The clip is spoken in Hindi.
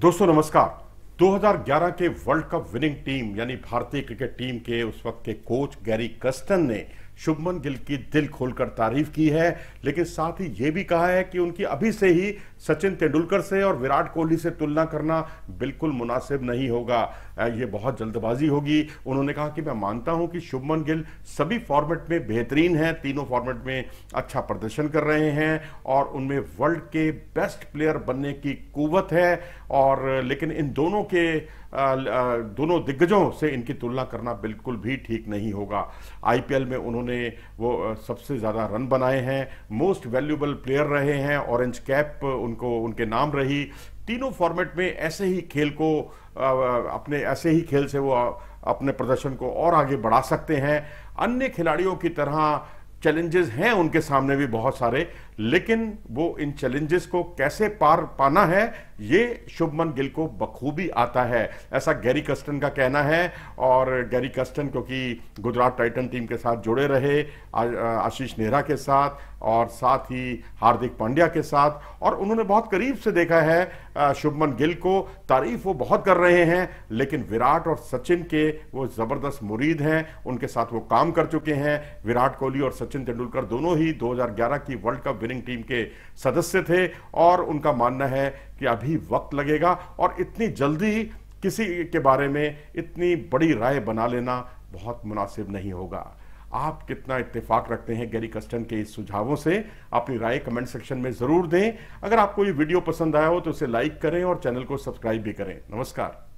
दोस्तों नमस्कार 2011 के वर्ल्ड कप विनिंग टीम यानी भारतीय क्रिकेट टीम के उस वक्त के कोच गैरी कस्टन ने शुभमन गिल की दिल खोलकर तारीफ की है लेकिन साथ ही ये भी कहा है कि उनकी अभी से ही सचिन तेंदुलकर से और विराट कोहली से तुलना करना बिल्कुल मुनासिब नहीं होगा ये बहुत जल्दबाजी होगी उन्होंने कहा कि मैं मानता हूं कि शुभमन गिल सभी फॉर्मेट में बेहतरीन हैं तीनों फॉर्मेट में अच्छा प्रदर्शन कर रहे हैं और उनमें वर्ल्ड के बेस्ट प्लेयर बनने की कुवत है और लेकिन इन दोनों के दोनों दिग्गजों से इनकी तुलना करना बिल्कुल भी ठीक नहीं होगा आई में उन्होंने उन्होंने वो सबसे ज़्यादा रन बनाए हैं मोस्ट वैल्यूबल प्लेयर रहे हैं ऑरेंज कैप उनको उनके नाम रही तीनों फॉर्मेट में ऐसे ही खेल को अपने ऐसे ही खेल से वो अपने प्रदर्शन को और आगे बढ़ा सकते हैं अन्य खिलाड़ियों की तरह चैलेंजेस हैं उनके सामने भी बहुत सारे लेकिन वो इन चैलेंजेस को कैसे पार पाना है ये शुभमन गिल को बखूबी आता है ऐसा गैरी कस्टन का कहना है और गैरी कस्टन क्योंकि गुजरात टाइटन टीम के साथ जुड़े रहे आशीष नेहरा के साथ और साथ ही हार्दिक पांड्या के साथ और उन्होंने बहुत करीब से देखा है शुभमन गिल को तारीफ वो बहुत कर रहे हैं लेकिन विराट और सचिन के वो ज़बरदस्त मुरीद हैं उनके साथ वो काम कर चुके हैं विराट कोहली और सचिन तेंदुलकर दोनों ही 2011 की वर्ल्ड कप विनिंग टीम के सदस्य थे और उनका मानना है कि अभी भी वक्त लगेगा और इतनी जल्दी किसी के बारे में इतनी बड़ी राय बना लेना बहुत मुनासिब नहीं होगा आप कितना इत्तेफाक रखते हैं गैरी कस्टन के इस सुझावों से अपनी राय कमेंट सेक्शन में ज़रूर दें अगर आपको ये वीडियो पसंद आया हो तो इसे लाइक करें और चैनल को सब्सक्राइब भी करें नमस्कार